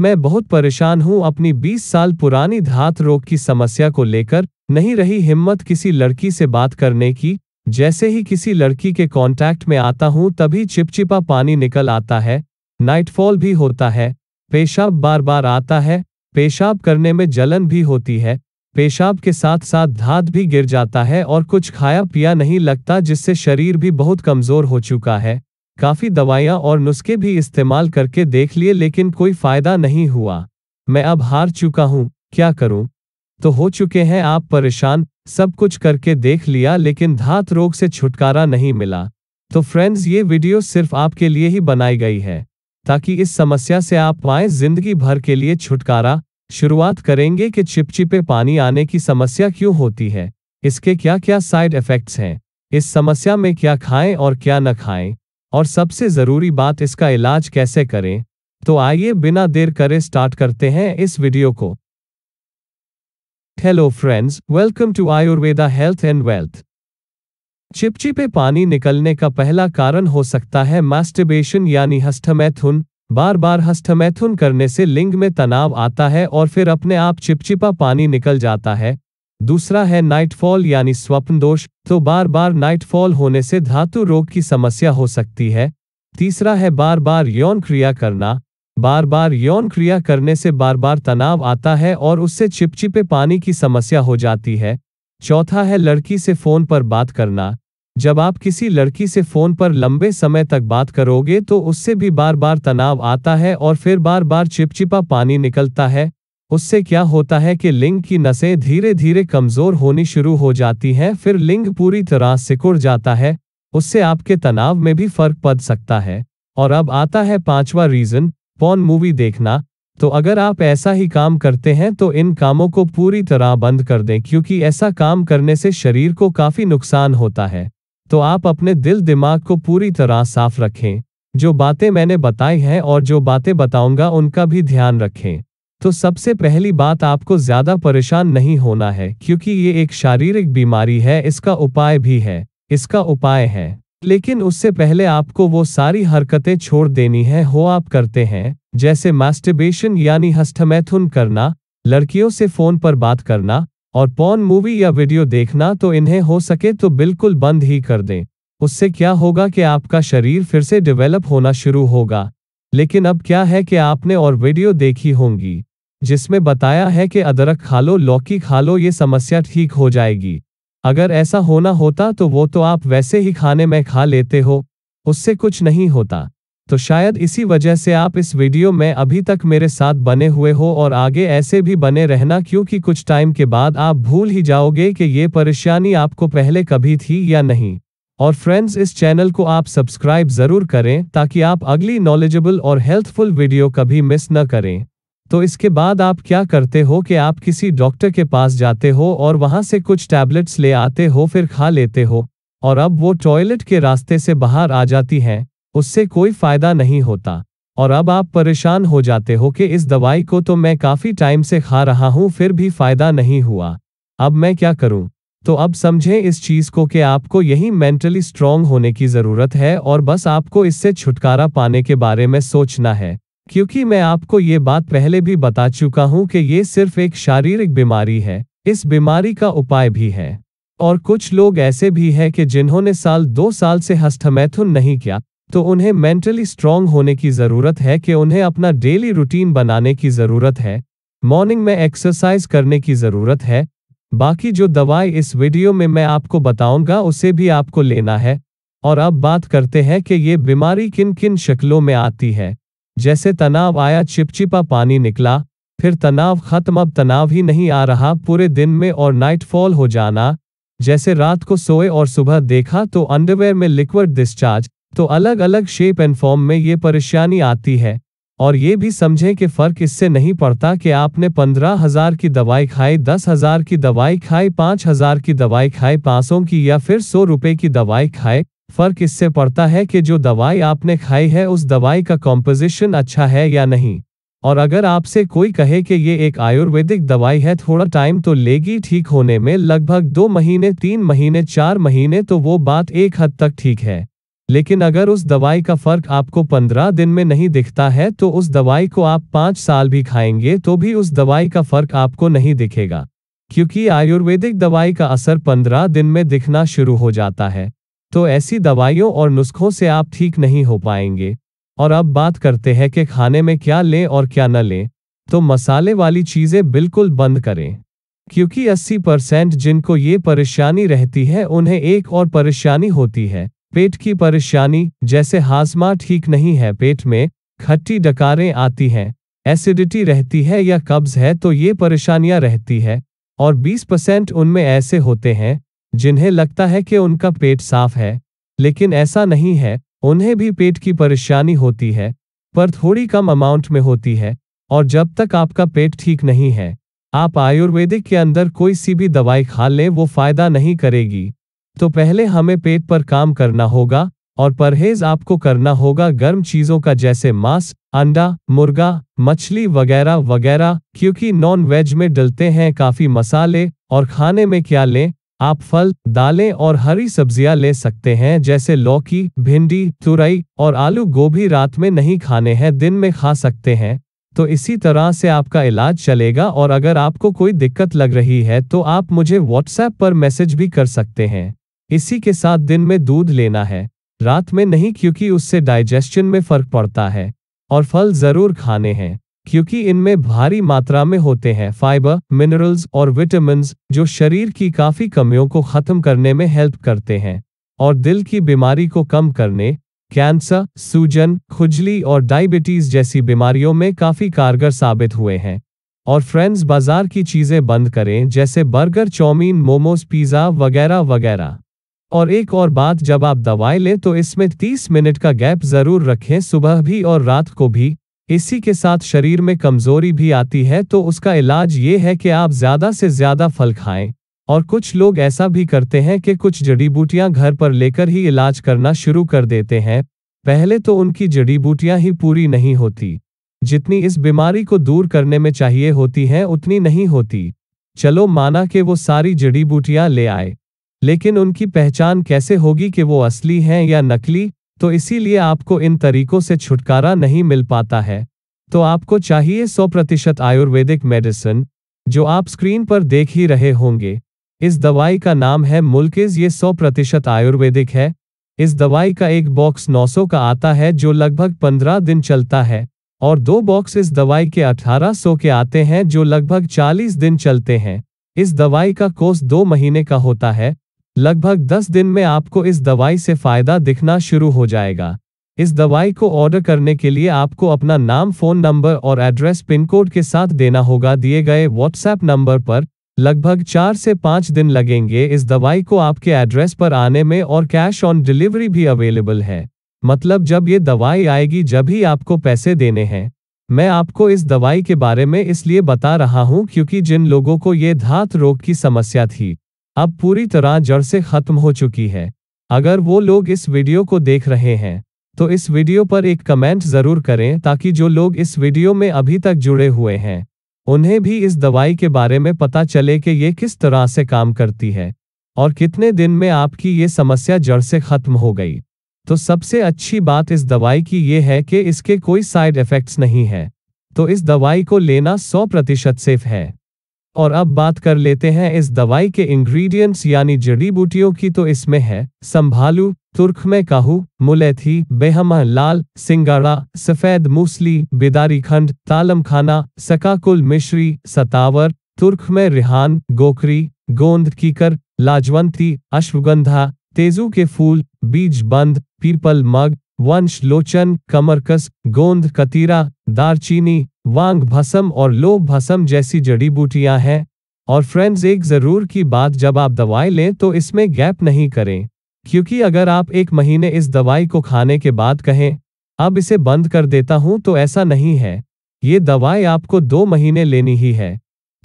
मैं बहुत परेशान हूँ अपनी 20 साल पुरानी धात रोग की समस्या को लेकर नहीं रही हिम्मत किसी लड़की से बात करने की जैसे ही किसी लड़की के कांटेक्ट में आता हूँ तभी चिपचिपा पानी निकल आता है नाइटफॉल भी होता है पेशाब बार बार आता है पेशाब करने में जलन भी होती है पेशाब के साथ साथ धात भी गिर जाता है और कुछ खाया पिया नहीं लगता जिससे शरीर भी बहुत कमजोर हो चुका है काफ़ी दवाइयाँ और नुस्खे भी इस्तेमाल करके देख लिए लेकिन कोई फायदा नहीं हुआ मैं अब हार चुका हूँ क्या करूँ तो हो चुके हैं आप परेशान सब कुछ करके देख लिया लेकिन धात रोग से छुटकारा नहीं मिला तो फ्रेंड्स ये वीडियो सिर्फ आपके लिए ही बनाई गई है ताकि इस समस्या से आप पाए जिंदगी भर के लिए छुटकारा शुरुआत करेंगे कि चिपचिपे पानी आने की समस्या क्यों होती है इसके क्या क्या साइड इफेक्ट्स हैं इस समस्या में क्या खाएं और क्या न खाएं और सबसे ज़रूरी बात इसका इलाज कैसे करें तो आइए बिना देर करे स्टार्ट करते हैं इस वीडियो को hello friends welcome to Ayurveda health and wealth चिपचिपे पानी निकलने का पहला कारण हो सकता है मास्टिबेशन यानी हस्तमैथुन बार बार हस्तमैथुन करने से लिंग में तनाव आता है और फिर अपने आप चिपचिपा पानी निकल जाता है दूसरा है नाइटफॉल यानी स्वप्न दोष तो बार बार नाइटफॉल होने से धातु रोग की समस्या हो सकती है तीसरा है बार बार यौन क्रिया करना बार बार यौन क्रिया करने से बार बार तनाव आता है और उससे चिपचिपे पानी की समस्या हो जाती है चौथा है लड़की से फोन पर बात करना जब आप किसी लड़की से फोन पर लंबे समय तक बात करोगे तो उससे भी बार बार तनाव आता है और फिर बार बार चिपचिपा पानी निकलता है उससे क्या होता है कि लिंग की नसें धीरे धीरे कमजोर होनी शुरू हो जाती हैं फिर लिंग पूरी तरह सिकुड़ जाता है उससे आपके तनाव में भी फर्क पड़ सकता है और अब आता है पांचवा रीजन पॉन मूवी देखना तो अगर आप ऐसा ही काम करते हैं तो इन कामों को पूरी तरह बंद कर दें क्योंकि ऐसा काम करने से शरीर को काफी नुकसान होता है तो आप अपने दिल दिमाग को पूरी तरह साफ रखें जो बातें मैंने बताई हैं और जो बातें बताऊंगा उनका भी ध्यान रखें तो सबसे पहली बात आपको ज्यादा परेशान नहीं होना है क्योंकि ये एक शारीरिक बीमारी है इसका उपाय भी है इसका उपाय है लेकिन उससे पहले आपको वो सारी हरकतें छोड़ देनी है हो आप करते हैं जैसे मास्टिबेशन यानी हस्तमैथुन करना लड़कियों से फोन पर बात करना और पॉन मूवी या वीडियो देखना तो इन्हें हो सके तो बिल्कुल बंद ही कर दें उससे क्या होगा कि आपका शरीर फिर से डेवलप होना शुरू होगा लेकिन अब क्या है कि आपने और वीडियो देखी होंगी जिसमें बताया है कि अदरक खा लो लौकी खा लो ये समस्या ठीक हो जाएगी अगर ऐसा होना होता तो वो तो आप वैसे ही खाने में खा लेते हो उससे कुछ नहीं होता तो शायद इसी वजह से आप इस वीडियो में अभी तक मेरे साथ बने हुए हो और आगे ऐसे भी बने रहना क्योंकि कुछ टाइम के बाद आप भूल ही जाओगे कि ये परेशानी आपको पहले कभी थी या नहीं और फ्रेंड्स इस चैनल को आप सब्सक्राइब जरूर करें ताकि आप अगली नॉलेजेबल और हेल्थफुल वीडियो कभी मिस न करें तो इसके बाद आप क्या करते हो कि आप किसी डॉक्टर के पास जाते हो और वहां से कुछ टैबलेट्स ले आते हो फिर खा लेते हो और अब वो टॉयलेट के रास्ते से बाहर आ जाती हैं उससे कोई फायदा नहीं होता और अब आप परेशान हो जाते हो कि इस दवाई को तो मैं काफ़ी टाइम से खा रहा हूँ फिर भी फायदा नहीं हुआ अब मैं क्या करूँ तो अब समझें इस चीज़ को कि आपको यही मेंटली स्ट्रांग होने की ज़रूरत है और बस आपको इससे छुटकारा पाने के बारे में सोचना है क्योंकि मैं आपको ये बात पहले भी बता चुका हूं कि ये सिर्फ एक शारीरिक बीमारी है इस बीमारी का उपाय भी है और कुछ लोग ऐसे भी हैं कि जिन्होंने साल दो साल से हस्तमैथुन नहीं किया तो उन्हें मेंटली स्ट्रांग होने की ज़रूरत है कि उन्हें अपना डेली रूटीन बनाने की ज़रूरत है मॉर्निंग में एक्सरसाइज करने की ज़रूरत है बाकी जो दवाई इस वीडियो में मैं आपको बताऊंगा उसे भी आपको लेना है और अब बात करते हैं कि ये बीमारी किन किन शक्लों में आती है जैसे तनाव आया चिपचिपा पानी निकला फिर तनाव खत्म अब तनाव ही नहीं आ रहा पूरे दिन में और नाइटफॉल हो जाना जैसे रात को सोए और सुबह देखा तो अंडरवेयर में लिक्विड डिस्चार्ज तो अलग अलग शेप एंड फॉर्म में ये परेशानी आती है और ये भी समझें कि फ़र्क इससे नहीं पड़ता कि आपने पंद्रह हज़ार की दवाई खाई दस हज़ार की दवाई खाई पाँच हज़ार की दवाई खाई पाँच की या फिर सौ रुपये की दवाई खाए फर्क इससे पड़ता है कि जो दवाई आपने खाई है उस दवाई का कॉम्पोजिशन अच्छा है या नहीं और अगर आपसे कोई कहे कि ये एक आयुर्वेदिक दवाई है थोड़ा टाइम तो लेगी ठीक होने में लगभग दो महीने तीन महीने चार महीने तो वो बात एक हद तक ठीक है लेकिन अगर उस दवाई का फर्क आपको पंद्रह दिन में नहीं दिखता है तो उस दवाई को आप पाँच साल भी खाएंगे तो भी उस दवाई का फर्क आपको नहीं दिखेगा क्योंकि आयुर्वेदिक दवाई का असर पंद्रह दिन में दिखना शुरू हो जाता है तो ऐसी दवाइयों और नुस्खों से आप ठीक नहीं हो पाएंगे और अब बात करते हैं कि खाने में क्या लें और क्या न लें तो मसाले वाली चीज़ें बिल्कुल बंद करें क्योंकि 80 परसेंट जिनको ये परेशानी रहती है उन्हें एक और परेशानी होती है पेट की परेशानी जैसे हाजमा ठीक नहीं है पेट में खट्टी डकारें आती हैं एसिडिटी रहती है या कब्ज है तो ये परेशानियां रहती है और 20 परसेंट उनमें ऐसे होते हैं जिन्हें लगता है कि उनका पेट साफ है लेकिन ऐसा नहीं है उन्हें भी पेट की परेशानी होती है पर थोड़ी कम अमाउंट में होती है और जब तक आपका पेट ठीक नहीं है आप आयुर्वेदिक के अंदर कोई सी भी दवाई खा लें वो फायदा नहीं करेगी तो पहले हमें पेट पर काम करना होगा और परहेज आपको करना होगा गर्म चीजों का जैसे मांस अंडा मुर्गा मछली वगैरह वगैरह क्योंकि नॉन वेज में डलते हैं काफी मसाले और खाने में क्या लें आप फल दालें और हरी सब्जियां ले सकते हैं जैसे लौकी भिंडी तुरई और आलू गोभी रात में नहीं खाने हैं दिन में खा सकते हैं तो इसी तरह से आपका इलाज चलेगा और अगर आपको कोई दिक्कत लग रही है तो आप मुझे व्हाट्सएप पर मैसेज भी कर सकते हैं इसी के साथ दिन में दूध लेना है रात में नहीं क्योंकि उससे डाइजेशन में फर्क पड़ता है और फल जरूर खाने हैं क्योंकि इनमें भारी मात्रा में होते हैं फाइबर मिनरल्स और विटामिन जो शरीर की काफी कमियों को खत्म करने में हेल्प करते हैं और दिल की बीमारी को कम करने कैंसर सूजन खुजली और डायबिटीज जैसी बीमारियों में काफी कारगर साबित हुए हैं और फ्रेंड्स बाजार की चीजें बंद करें जैसे बर्गर चौमीन मोमोज पिज्जा वगैरह वगैरह और एक और बात जब आप दवाई लें तो इसमें 30 मिनट का गैप जरूर रखें सुबह भी और रात को भी इसी के साथ शरीर में कमजोरी भी आती है तो उसका इलाज ये है कि आप ज्यादा से ज्यादा फल खाएं और कुछ लोग ऐसा भी करते हैं कि कुछ जड़ी बूटियां घर पर लेकर ही इलाज करना शुरू कर देते हैं पहले तो उनकी जड़ी बूटियां ही पूरी नहीं होती जितनी इस बीमारी को दूर करने में चाहिए होती हैं उतनी नहीं होती चलो माना कि वो सारी जड़ी बूटियां ले आए लेकिन उनकी पहचान कैसे होगी कि वो असली हैं या नकली तो इसीलिए आपको इन तरीकों से छुटकारा नहीं मिल पाता है तो आपको चाहिए 100 प्रतिशत आयुर्वेदिक मेडिसिन जो आप स्क्रीन पर देख ही रहे होंगे इस दवाई का नाम है मुल्किज ये 100 प्रतिशत आयुर्वेदिक है इस दवाई का एक बॉक्स 900 का आता है जो लगभग 15 दिन चलता है और दो बॉक्स इस दवाई के 1800 के आते हैं जो लगभग 40 दिन चलते हैं इस दवाई का कोर्स दो महीने का होता है लगभग 10 दिन में आपको इस दवाई से फायदा दिखना शुरू हो जाएगा इस दवाई को ऑर्डर करने के लिए आपको अपना नाम फोन नंबर और एड्रेस पिन कोड के साथ देना होगा दिए गए व्हाट्सएप नंबर पर लगभग चार से पाँच दिन लगेंगे इस दवाई को आपके एड्रेस पर आने में और कैश ऑन डिलीवरी भी अवेलेबल है मतलब जब ये दवाई आएगी जब ही आपको पैसे देने हैं मैं आपको इस दवाई के बारे में इसलिए बता रहा हूँ क्योंकि जिन लोगों को ये धात रोग की समस्या थी अब पूरी तरह जड़ से खत्म हो चुकी है अगर वो लोग इस वीडियो को देख रहे हैं तो इस वीडियो पर एक कमेंट जरूर करें ताकि जो लोग इस वीडियो में अभी तक जुड़े हुए हैं उन्हें भी इस दवाई के बारे में पता चले कि ये किस तरह से काम करती है और कितने दिन में आपकी ये समस्या जड़ से खत्म हो गई तो सबसे अच्छी बात इस दवाई की ये है कि इसके कोई साइड इफेक्ट्स नहीं है तो इस दवाई को लेना 100 प्रतिशत सेफ है और अब बात कर लेते हैं इस दवाई के इंग्रेडिएंट्स यानी जड़ी बूटियों की तो इसमें है संभालू तुर्क में काहू मुलेथी बेहमा लाल सिंगाड़ा सफेद मूसली बिदारी खंड तालम खाना सकाकुल मिश्री सतावर तुर्क में रिहान गोकरी गोंद कीकर लाजवंती अश्वगंधा तेजू के फूल बीज बंद पीपल मग वंश लोचन कमरकस गोंद कतीरा दारचीनी वांग भसम और लोभ भसम जैसी जड़ी बूटियां हैं और फ्रेंड्स एक ज़रूर की बात जब आप दवाई लें तो इसमें गैप नहीं करें क्योंकि अगर आप एक महीने इस दवाई को खाने के बाद कहें अब इसे बंद कर देता हूं तो ऐसा नहीं है ये दवाई आपको दो महीने लेनी ही है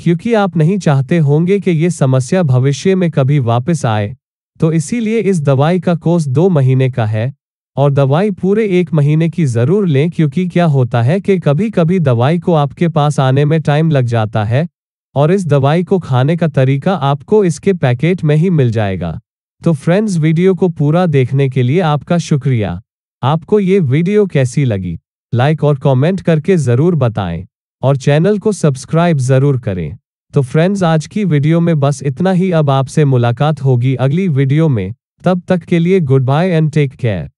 क्योंकि आप नहीं चाहते होंगे कि ये समस्या भविष्य में कभी वापस आए तो इसीलिए इस दवाई का कोर्स दो महीने का है और दवाई पूरे एक महीने की जरूर लें क्योंकि क्या होता है कि कभी कभी दवाई को आपके पास आने में टाइम लग जाता है और इस दवाई को खाने का तरीका आपको इसके पैकेट में ही मिल जाएगा तो फ्रेंड्स वीडियो को पूरा देखने के लिए आपका शुक्रिया आपको ये वीडियो कैसी लगी लाइक और कमेंट करके ज़रूर बताएं और चैनल को सब्सक्राइब ज़रूर करें तो फ्रेंड्स आज की वीडियो में बस इतना ही अब आपसे मुलाकात होगी अगली वीडियो में तब तक के लिए goodbye and take care